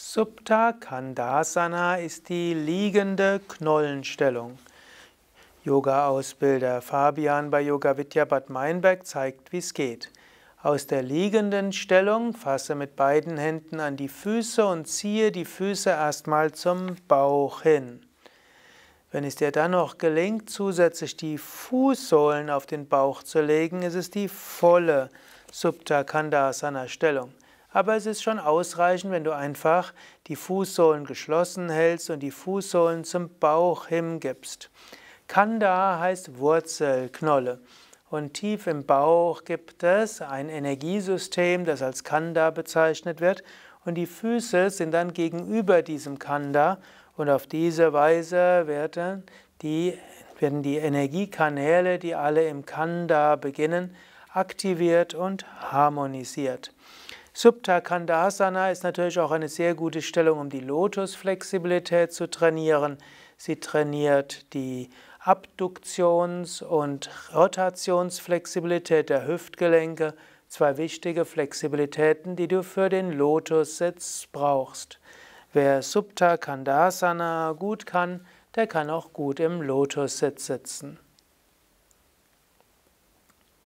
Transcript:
Supta Kandasana ist die liegende Knollenstellung. Yoga-Ausbilder Fabian bei Yoga Vidya Bad Meinberg zeigt, wie es geht. Aus der liegenden Stellung fasse mit beiden Händen an die Füße und ziehe die Füße erstmal zum Bauch hin. Wenn es dir dann noch gelingt, zusätzlich die Fußsohlen auf den Bauch zu legen, ist es die volle Subta Kandasana Stellung. Aber es ist schon ausreichend, wenn du einfach die Fußsohlen geschlossen hältst und die Fußsohlen zum Bauch hingibst. Kanda heißt Wurzelknolle. Und tief im Bauch gibt es ein Energiesystem, das als Kanda bezeichnet wird. Und die Füße sind dann gegenüber diesem Kanda. Und auf diese Weise werden die, werden die Energiekanäle, die alle im Kanda beginnen, aktiviert und harmonisiert. Subtakandasana ist natürlich auch eine sehr gute Stellung, um die Lotusflexibilität zu trainieren. Sie trainiert die Abduktions- und Rotationsflexibilität der Hüftgelenke, zwei wichtige Flexibilitäten, die du für den Lotussitz brauchst. Wer Subtakandasana gut kann, der kann auch gut im Lotussitz sitzen.